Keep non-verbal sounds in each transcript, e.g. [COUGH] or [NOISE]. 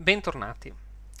Bentornati!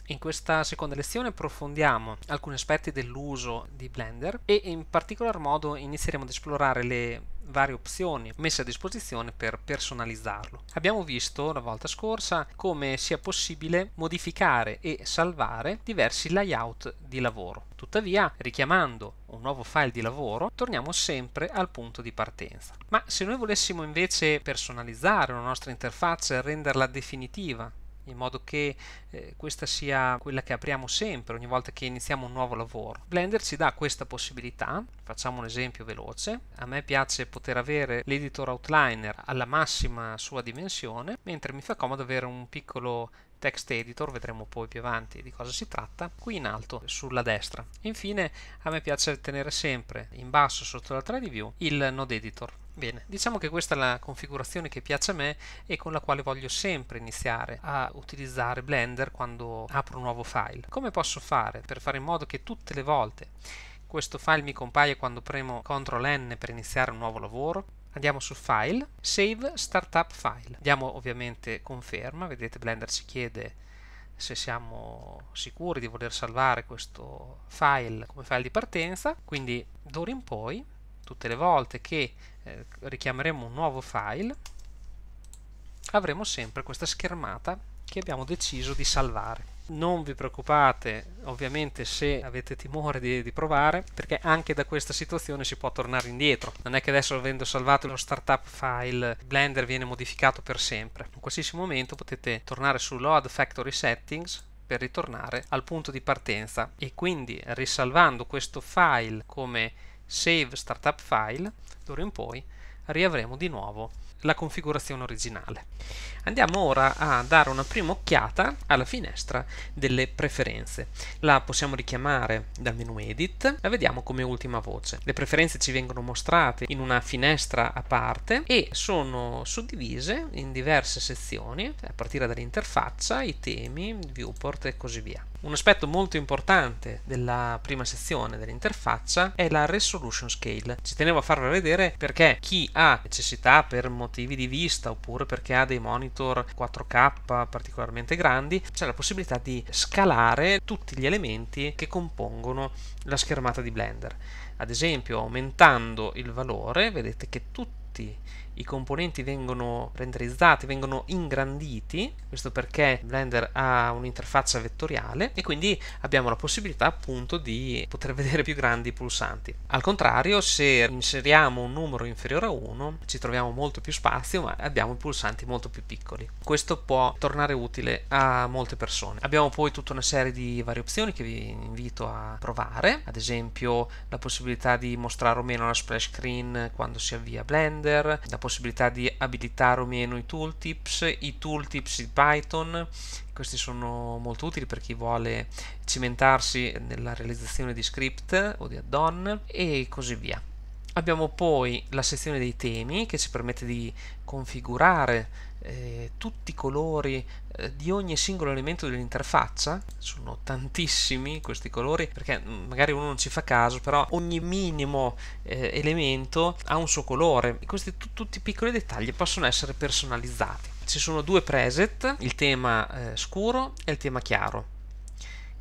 In questa seconda lezione approfondiamo alcuni aspetti dell'uso di Blender e in particolar modo inizieremo ad esplorare le varie opzioni messe a disposizione per personalizzarlo. Abbiamo visto la volta scorsa come sia possibile modificare e salvare diversi layout di lavoro. Tuttavia, richiamando un nuovo file di lavoro, torniamo sempre al punto di partenza. Ma se noi volessimo invece personalizzare la nostra interfaccia e renderla definitiva, in modo che eh, questa sia quella che apriamo sempre ogni volta che iniziamo un nuovo lavoro. Blender ci dà questa possibilità, facciamo un esempio veloce, a me piace poter avere l'editor outliner alla massima sua dimensione, mentre mi fa comodo avere un piccolo text editor, vedremo poi più avanti di cosa si tratta, qui in alto sulla destra. Infine a me piace tenere sempre in basso sotto la 3D view il node editor Bene, diciamo che questa è la configurazione che piace a me e con la quale voglio sempre iniziare a utilizzare Blender quando apro un nuovo file. Come posso fare per fare in modo che tutte le volte questo file mi compaia quando premo CTRL N per iniziare un nuovo lavoro? Andiamo su File, Save Startup File. Diamo ovviamente conferma, vedete Blender ci chiede se siamo sicuri di voler salvare questo file come file di partenza, quindi d'ora in poi tutte le volte che eh, richiameremo un nuovo file, avremo sempre questa schermata che abbiamo deciso di salvare. Non vi preoccupate ovviamente se avete timore di, di, provare perché anche da questa situazione si può tornare indietro. Non è che adesso avendo salvato lo startup file Blender viene modificato per sempre. In qualsiasi momento potete tornare su Load Factory Settings per ritornare al punto di partenza e quindi risalvando questo file come save startup file, d'ora in poi riavremo di nuovo la configurazione originale. Andiamo ora a dare una prima occhiata alla finestra delle preferenze. La possiamo richiamare dal menu Edit, la vediamo come ultima voce. Le preferenze ci vengono mostrate in una finestra a parte e sono suddivise in diverse sezioni, a partire dall'interfaccia, i temi, viewport e così via. Un aspetto molto importante della prima sezione dell'interfaccia è la resolution scale. Ci tenevo a farvela vedere perché chi ha necessità per motivi di vista oppure perché ha dei monitor 4K particolarmente grandi, c'è la possibilità di scalare tutti gli elementi che compongono la schermata di Blender. Ad esempio, aumentando il valore, vedete che tutti componenti, i componenti vengono renderizzati, vengono ingranditi, questo perché Blender ha un'interfaccia vettoriale e quindi abbiamo la possibilità appunto di poter [LAUGHS] vedere più grandi i pulsanti. Al contrario, se inseriamo un numero inferiore a 1 ci troviamo molto più spazio ma abbiamo i pulsanti molto più piccoli. Questo può tornare utile a molte persone. Abbiamo poi tutta una serie di varie opzioni che vi invito a provare, ad esempio la possibilità di mostrare o meno la splash screen quando si avvia Blender, folder, la possibilità di abilitare o meno i tooltips, i tooltips di Python, questi sono molto utili per chi vuole cimentarsi nella realizzazione di script o di add-on e così via. Abbiamo poi la sezione dei temi che ci permette di configurare eh, tutti i colori eh, di ogni singolo elemento dell'interfaccia. Sono tantissimi questi colori perché mm, magari uno non ci fa caso, però ogni minimo eh, elemento ha un suo colore. E questi tutti i piccoli dettagli possono essere personalizzati. Ci sono due preset, il tema eh, scuro e il tema chiaro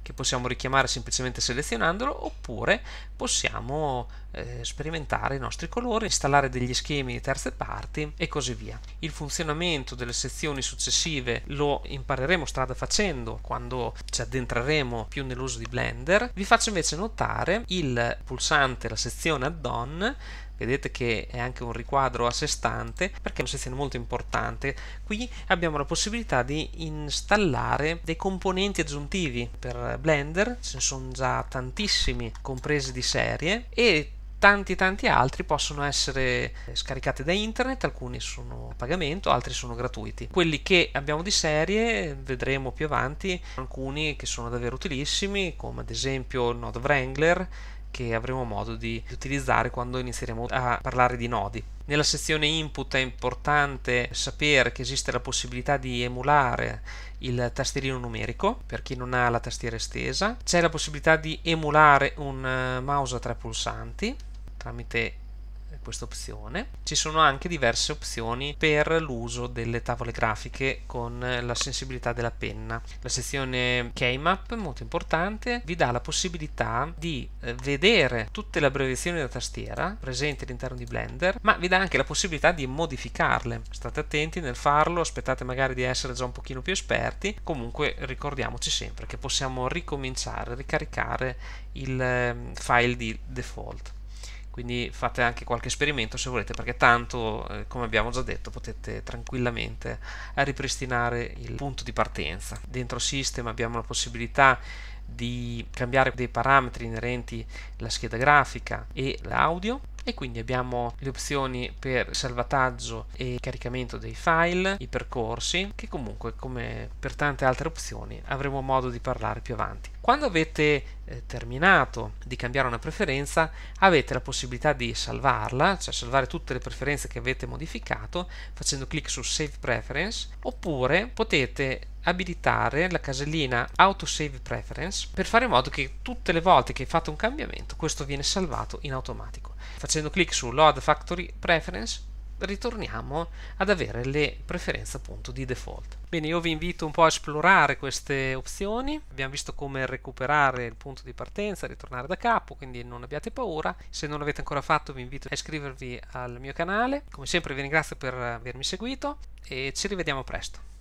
che possiamo richiamare semplicemente selezionandolo oppure possiamo eh, sperimentare i nostri colori, installare degli schemi di terze parti e così via. Il funzionamento delle sezioni successive lo impareremo strada facendo quando ci addentreremo più nell'uso di Blender. Vi faccio invece notare il pulsante, la sezione add-on vedete che è anche un riquadro a sé stante perché è una sezione molto importante qui abbiamo la possibilità di installare dei componenti aggiuntivi per Blender ce ne sono già tantissimi compresi di serie e tanti tanti altri possono essere scaricati da internet, alcuni sono a pagamento, altri sono gratuiti. Quelli che abbiamo di serie vedremo più avanti, alcuni che sono davvero utilissimi, come ad esempio Node Wrangler, che avremo modo di utilizzare quando inizieremo a parlare di nodi. Nella sezione input è importante sapere che esiste la possibilità di emulare il tastierino numerico per chi non ha la tastiera estesa, c'è la possibilità di emulare un eh, mouse a tre pulsanti tramite eh, questa opzione. Ci sono anche diverse opzioni per l'uso delle tavole grafiche con eh, la sensibilità della penna. La sezione Keymap, molto importante, vi dà la possibilità di eh, vedere tutte le abbreviazioni della tastiera presenti all'interno di Blender, ma vi dà anche la possibilità di modificarle. State attenti nel farlo, aspettate magari di essere già un pochino più esperti, comunque ricordiamoci sempre che possiamo ricominciare, ricaricare il ehm, file di default quindi fate anche qualche esperimento se volete perché tanto eh, come abbiamo già detto potete tranquillamente ripristinare il punto di partenza dentro system abbiamo la possibilità di cambiare dei parametri inerenti alla scheda grafica e l'audio e quindi abbiamo le opzioni per salvataggio e caricamento dei file, i percorsi, che comunque come per tante altre opzioni avremo modo di parlare più avanti. Quando avete eh, terminato di cambiare una preferenza avete la possibilità di salvarla, cioè salvare tutte le preferenze che avete modificato facendo clic su Save Preference oppure potete abilitare la casellina autosave preference per fare in modo che tutte le volte che fate un cambiamento questo viene salvato in automatico. Facendo clic su load factory preference ritorniamo ad avere le preferenze appunto di default. Bene, io vi invito un po' a esplorare queste opzioni, abbiamo visto come recuperare il punto di partenza, ritornare da capo, quindi non abbiate paura, se non l'avete ancora fatto vi invito a iscrivervi al mio canale, come sempre vi ringrazio per avermi seguito e ci rivediamo presto.